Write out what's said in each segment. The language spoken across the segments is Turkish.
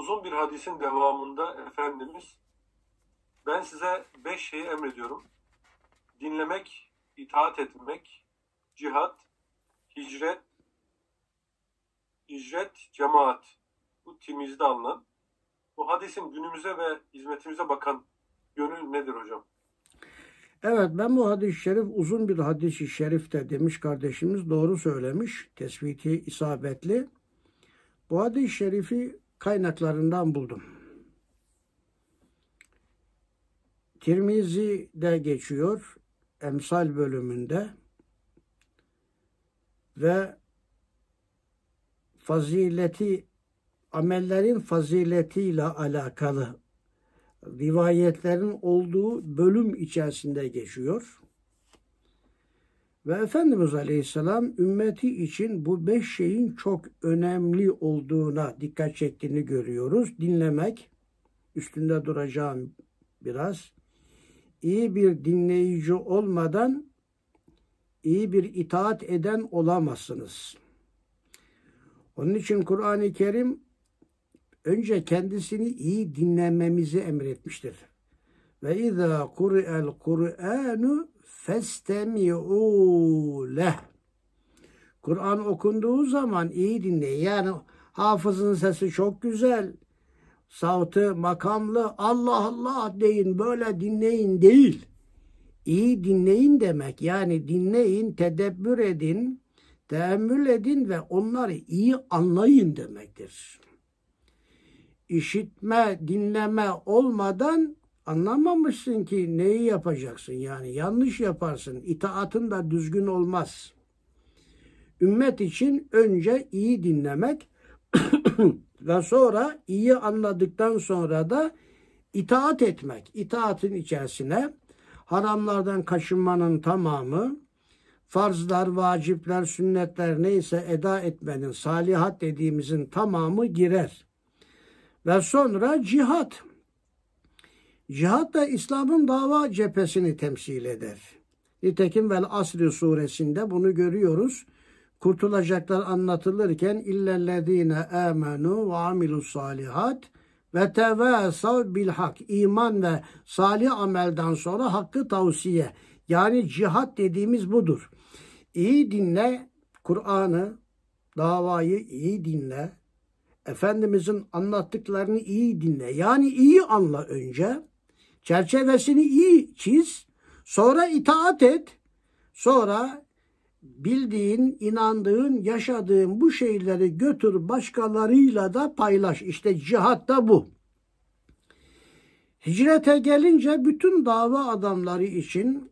uzun bir hadisin devamında Efendimiz ben size beş şeyi emrediyorum. Dinlemek, itaat etmek, cihat, hicret, hicret, cemaat. Bu timizde alınan. Bu hadisin günümüze ve hizmetimize bakan yönü nedir hocam? Evet ben bu hadis-i şerif uzun bir hadis-i şerif de demiş kardeşimiz doğru söylemiş. Tespiti isabetli. Bu hadis-i şerifi kaynaklarından buldum. Tirmizi'de geçiyor emsal bölümünde ve fazileti amellerin faziletiyle alakalı rivayetlerin olduğu bölüm içerisinde geçiyor. Ve Efendimiz Aleyhisselam ümmeti için bu beş şeyin çok önemli olduğuna dikkat çektiğini görüyoruz. Dinlemek, üstünde duracağım biraz. İyi bir dinleyici olmadan iyi bir itaat eden olamazsınız. Onun için Kur'an-ı Kerim önce kendisini iyi dinlememizi emretmiştir. Ve izâ kur'el Kur'anu festemi'u leh. Kur'an okunduğu zaman iyi dinleyin. Yani hafızın sesi çok güzel. Sautı makamlı. Allah Allah deyin böyle dinleyin değil. İyi dinleyin demek. Yani dinleyin, tedebbür edin, teemmül edin ve onları iyi anlayın demektir. İşitme, dinleme olmadan Anlamamışsın ki neyi yapacaksın yani yanlış yaparsın. İtaatın da düzgün olmaz. Ümmet için önce iyi dinlemek ve sonra iyi anladıktan sonra da itaat etmek. İtaatin içerisine haramlardan kaçınmanın tamamı, farzlar, vacipler, sünnetler neyse eda etmenin, salihat dediğimizin tamamı girer. Ve sonra cihat. Cihad da İslam'ın dava cephesini temsil eder. Nitekim Vel Asri suresinde bunu görüyoruz. Kurtulacaklar anlatılırken illellezine amenu ve amilus salihat ve tevasav bil hak iman ve salih amelden sonra hakkı tavsiye yani cihat dediğimiz budur. İyi dinle Kur'an'ı, davayı iyi dinle. Efendimizin anlattıklarını iyi dinle. Yani iyi anla önce. Çerçevesini iyi çiz. Sonra itaat et. Sonra bildiğin, inandığın, yaşadığın bu şeyleri götür başkalarıyla da paylaş. İşte cihat da bu. Hicrete gelince bütün dava adamları için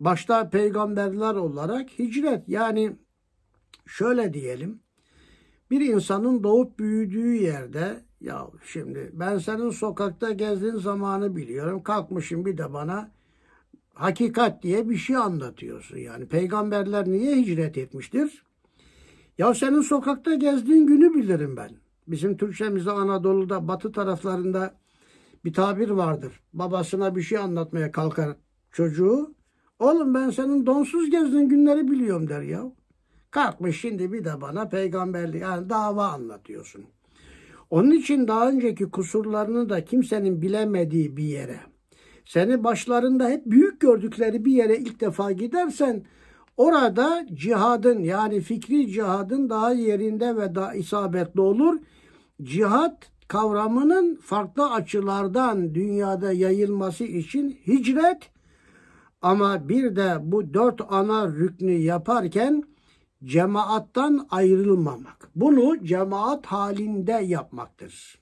başta peygamberler olarak hicret yani şöyle diyelim bir insanın doğup büyüdüğü yerde ya şimdi ben senin sokakta gezdiğin zamanı biliyorum. Kalkmışım bir de bana hakikat diye bir şey anlatıyorsun. Yani peygamberler niye hicret etmiştir? Ya senin sokakta gezdiğin günü bilirim ben. Bizim Türkçemizde Anadolu'da batı taraflarında bir tabir vardır. Babasına bir şey anlatmaya kalkar çocuğu. Oğlum ben senin donsuz gezdiğin günleri biliyorum der ya. Kalkmış şimdi bir de bana peygamberlik yani dava anlatıyorsun. Onun için daha önceki kusurlarını da kimsenin bilemediği bir yere, seni başlarında hep büyük gördükleri bir yere ilk defa gidersen orada cihadın yani fikri cihadın daha yerinde ve daha isabetli olur. Cihad kavramının farklı açılardan dünyada yayılması için hicret ama bir de bu dört ana rüknü yaparken cemaattan ayrılmamak. Bunu cemaat halinde yapmaktır.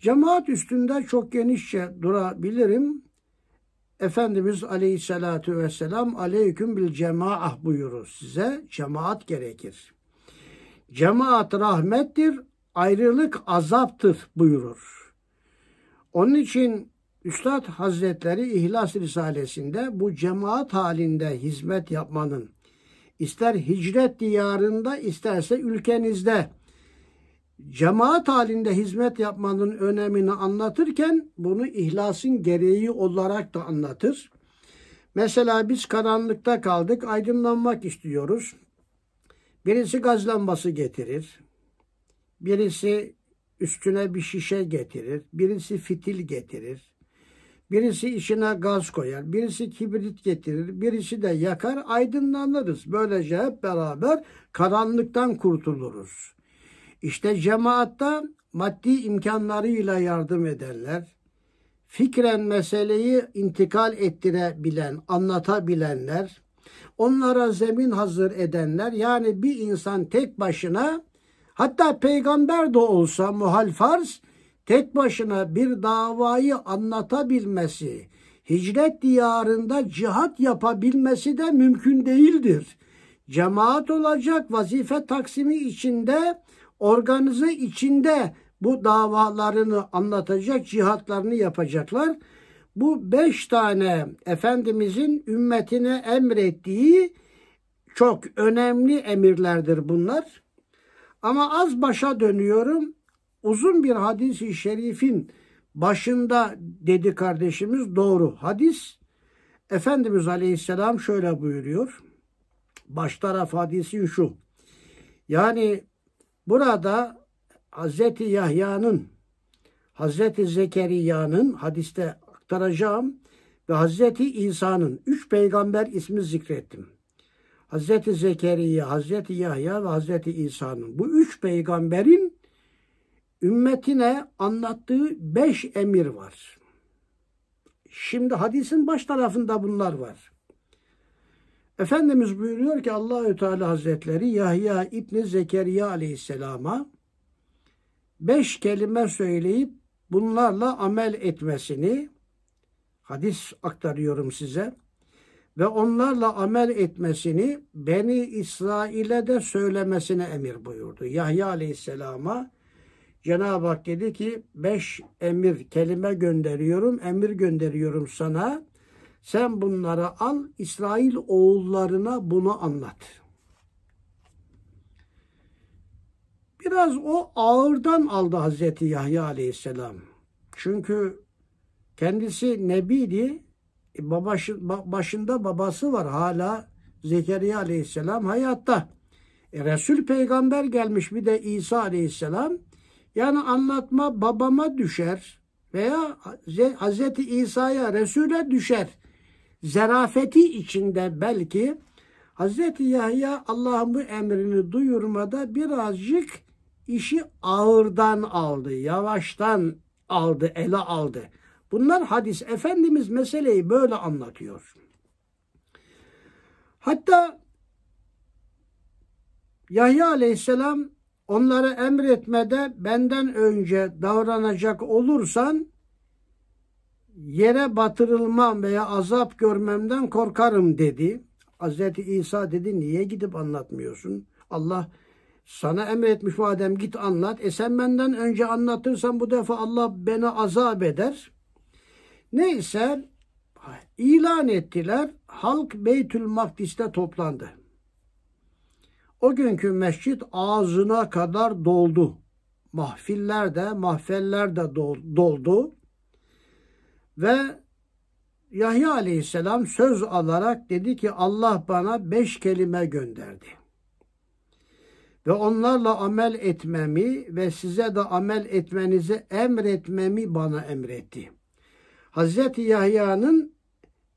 Cemaat üstünde çok genişçe durabilirim. Efendimiz Aleyhisselatü Vesselam aleyküm bil cemaah buyurur size. Cemaat gerekir. Cemaat rahmettir, ayrılık azaptır buyurur. Onun için Üstad Hazretleri İhlas Risalesi'nde bu cemaat halinde hizmet yapmanın ister hicret diyarında isterse ülkenizde cemaat halinde hizmet yapmanın önemini anlatırken bunu ihlasın gereği olarak da anlatır. Mesela biz karanlıkta kaldık, aydınlanmak istiyoruz. Birisi gaz lambası getirir. Birisi üstüne bir şişe getirir. Birisi fitil getirir. Birisi işine gaz koyar, birisi kibrit getirir, birisi de yakar, aydınlanırız. Böylece hep beraber karanlıktan kurtuluruz. İşte cemaatta maddi imkanlarıyla yardım ederler. Fikren meseleyi intikal ettirebilen, anlatabilenler, onlara zemin hazır edenler yani bir insan tek başına Hatta peygamber de olsa muhal farz tek başına bir davayı anlatabilmesi, hicret diyarında cihat yapabilmesi de mümkün değildir. Cemaat olacak vazife taksimi içinde, organize içinde bu davalarını anlatacak, cihatlarını yapacaklar. Bu beş tane Efendimizin ümmetine emrettiği çok önemli emirlerdir bunlar. Ama az başa dönüyorum uzun bir hadisi şerifin başında dedi kardeşimiz doğru. Hadis Efendimiz Aleyhisselam şöyle buyuruyor. Baş taraf hadisi şu. Yani burada Hazreti Yahya'nın Hazreti Zekeriya'nın hadiste aktaracağım ve Hazreti İsa'nın üç peygamber ismi zikrettim. Hazreti Zekeriya, Hazreti Yahya ve Hazreti İsa'nın bu üç peygamberin ümmetine anlattığı beş emir var. Şimdi hadisin baş tarafında bunlar var. Efendimiz buyuruyor ki Allahü Teala Hazretleri Yahya İbni Zekeriya Aleyhisselam'a beş kelime söyleyip bunlarla amel etmesini hadis aktarıyorum size ve onlarla amel etmesini Beni İsrail'e de söylemesine emir buyurdu. Yahya Aleyhisselam'a Cenab-ı Hak dedi ki beş emir kelime gönderiyorum, emir gönderiyorum sana. Sen bunları al, İsrail oğullarına bunu anlat. Biraz o ağırdan aldı Hazreti Yahya Aleyhisselam. Çünkü kendisi nebidi, e, başında babası var hala Zekeriya Aleyhisselam hayatta. E, Resul peygamber gelmiş bir de İsa Aleyhisselam. Yani anlatma babama düşer veya Hz. İsa'ya, Resul'e düşer. Zerafeti içinde belki Hz. Yahya Allah'ın bu emrini duyurmada birazcık işi ağırdan aldı, yavaştan aldı, ele aldı. Bunlar hadis. Efendimiz meseleyi böyle anlatıyor. Hatta Yahya aleyhisselam onlara emretmede benden önce davranacak olursan yere batırılmam veya azap görmemden korkarım dedi. Hazreti İsa dedi niye gidip anlatmıyorsun? Allah sana emretmiş madem git anlat. E sen benden önce anlatırsan bu defa Allah beni azap eder. Neyse ilan ettiler. Halk Beytül Makdis'te toplandı. O günkü mescit ağzına kadar doldu. Mahfiller de, mahfeller de doldu. Ve Yahya aleyhisselam söz alarak dedi ki Allah bana beş kelime gönderdi. Ve onlarla amel etmemi ve size de amel etmenizi emretmemi bana emretti. Hazreti Yahya'nın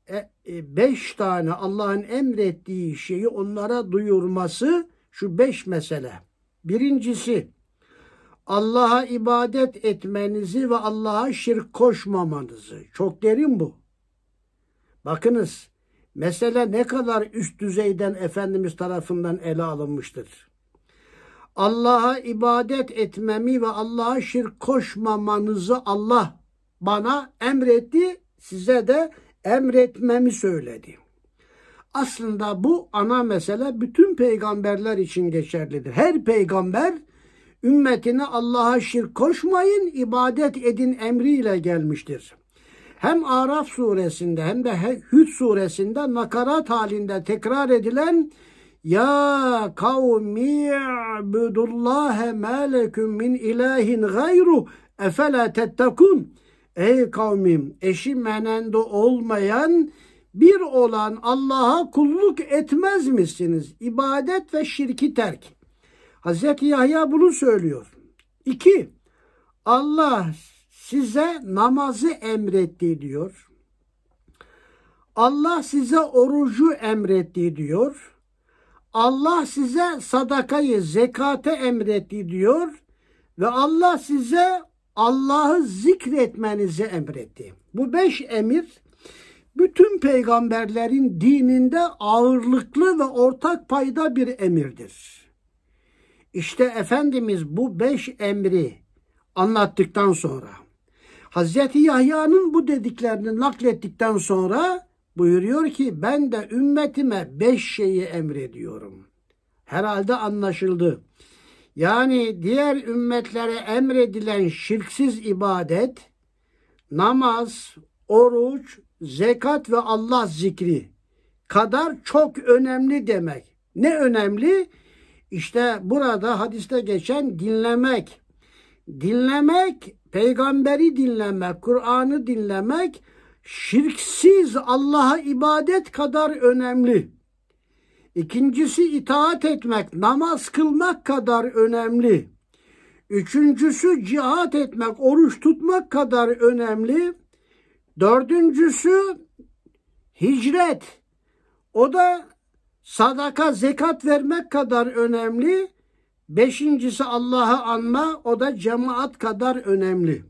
e, e, beş tane Allah'ın emrettiği şeyi onlara duyurması şu beş mesele. Birincisi Allah'a ibadet etmenizi ve Allah'a şirk koşmamanızı. Çok derin bu. Bakınız mesele ne kadar üst düzeyden Efendimiz tarafından ele alınmıştır. Allah'a ibadet etmemi ve Allah'a şirk koşmamanızı Allah bana emretti, size de emretmemi söyledi. Aslında bu ana mesele bütün peygamberler için geçerlidir. Her peygamber ümmetine Allah'a şirk koşmayın, ibadet edin emriyle gelmiştir. Hem Araf suresinde hem de Hüd suresinde nakarat halinde tekrar edilen ya kavmi ibudullahe ma min ilahin gayru efela tettekun. Ey kavmim eşi menende olmayan bir olan Allah'a kulluk etmez misiniz? İbadet ve şirki terk. Hazreti Yahya bunu söylüyor. İki, Allah size namazı emretti diyor. Allah size orucu emretti diyor. Allah size sadakayı, zekate emretti diyor. Ve Allah size Allah'ı zikretmenizi emretti. Bu beş emir bütün peygamberlerin dininde ağırlıklı ve ortak payda bir emirdir. İşte Efendimiz bu beş emri anlattıktan sonra Hazreti Yahya'nın bu dediklerini naklettikten sonra buyuruyor ki ben de ümmetime beş şeyi emrediyorum. Herhalde anlaşıldı. Yani diğer ümmetlere emredilen şirksiz ibadet, namaz, oruç, zekat ve Allah zikri kadar çok önemli demek. Ne önemli? İşte burada hadiste geçen dinlemek. Dinlemek, peygamberi dinlemek, Kur'an'ı dinlemek şirksiz Allah'a ibadet kadar önemli. İkincisi itaat etmek, namaz kılmak kadar önemli. Üçüncüsü cihat etmek, oruç tutmak kadar önemli. Dördüncüsü hicret. O da sadaka, zekat vermek kadar önemli. Beşincisi Allah'ı anma, o da cemaat kadar önemli.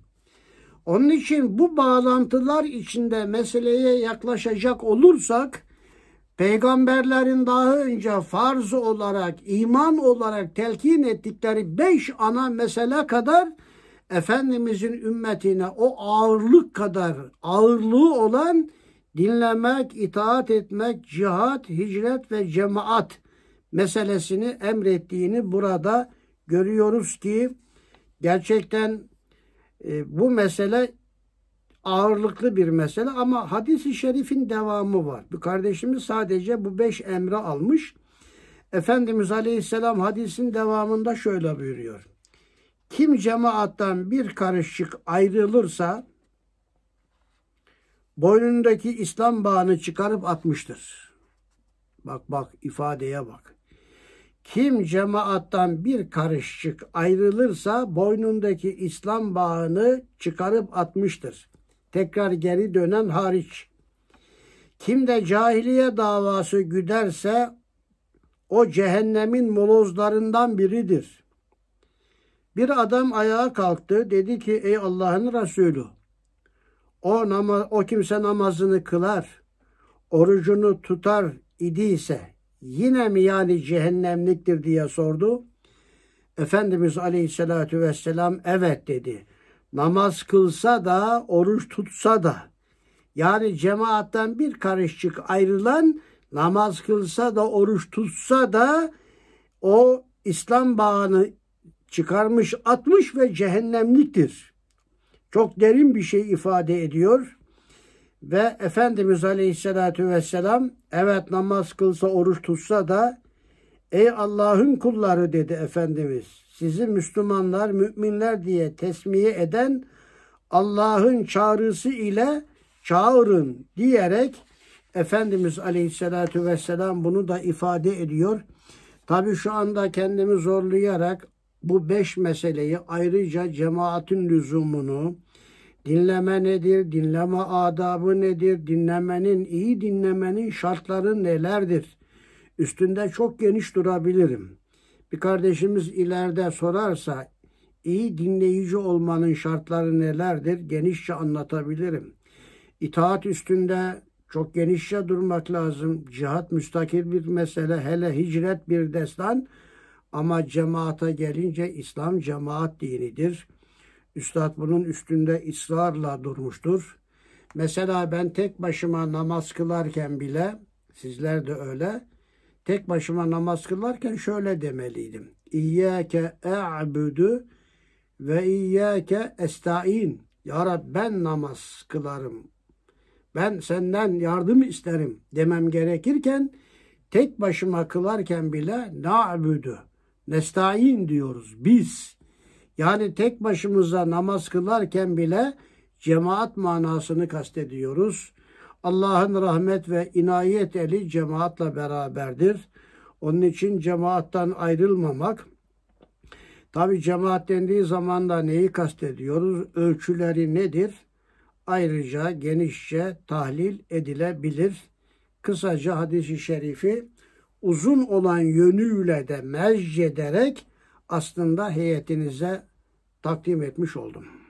Onun için bu bağlantılar içinde meseleye yaklaşacak olursak, peygamberlerin daha önce farz olarak, iman olarak telkin ettikleri beş ana mesele kadar Efendimizin ümmetine o ağırlık kadar ağırlığı olan dinlemek, itaat etmek, cihat, hicret ve cemaat meselesini emrettiğini burada görüyoruz ki gerçekten e, bu mesele ağırlıklı bir mesele ama hadisi şerifin devamı var. Bu kardeşimiz sadece bu beş emre almış. Efendimiz Aleyhisselam hadisin devamında şöyle buyuruyor. Kim cemaattan bir karışık ayrılırsa boynundaki İslam bağını çıkarıp atmıştır. Bak bak ifadeye bak. Kim cemaattan bir karışık ayrılırsa boynundaki İslam bağını çıkarıp atmıştır. Tekrar geri dönen hariç. Kim de cahiliye davası güderse o cehennemin molozlarından biridir. Bir adam ayağa kalktı. Dedi ki ey Allah'ın Resulü o, nama, o kimse namazını kılar, orucunu tutar idiyse yine mi yani cehennemliktir diye sordu. Efendimiz Aleyhisselatü Vesselam evet dedi. Namaz kılsa da oruç tutsa da yani cemaatten bir karışçık ayrılan namaz kılsa da oruç tutsa da o İslam bağını çıkarmış atmış ve cehennemliktir. Çok derin bir şey ifade ediyor. Ve Efendimiz Aleyhisselatü Vesselam evet namaz kılsa oruç tutsa da ey Allah'ın kulları dedi Efendimiz sizi Müslümanlar müminler diye tesmiye eden Allah'ın çağrısı ile çağırın diyerek Efendimiz Aleyhisselatü Vesselam bunu da ifade ediyor. Tabi şu anda kendimi zorlayarak bu beş meseleyi ayrıca cemaatin lüzumunu, dinleme nedir, dinleme adabı nedir, dinlemenin, iyi dinlemenin şartları nelerdir? Üstünde çok geniş durabilirim. Bir kardeşimiz ileride sorarsa iyi dinleyici olmanın şartları nelerdir? Genişçe anlatabilirim. İtaat üstünde çok genişçe durmak lazım. Cihat müstakil bir mesele. Hele hicret bir destan ama cemaate gelince İslam cemaat dinidir. Üstad bunun üstünde ısrarla durmuştur. Mesela ben tek başıma namaz kılarken bile sizler de öyle tek başıma namaz kılarken şöyle demeliydim. İyyâke e'budu ve iyyâke estaîn. Ya Rab ben namaz kılarım. Ben senden yardım isterim demem gerekirken tek başıma kılarken bile na'budu Nestain diyoruz biz. Yani tek başımıza namaz kılarken bile cemaat manasını kastediyoruz. Allah'ın rahmet ve inayet eli cemaatla beraberdir. Onun için cemaattan ayrılmamak. Tabi cemaat dendiği zaman da neyi kastediyoruz? Ölçüleri nedir? Ayrıca genişçe tahlil edilebilir. Kısaca hadisi şerifi uzun olan yönüyle de mercederek aslında heyetinize takdim etmiş oldum.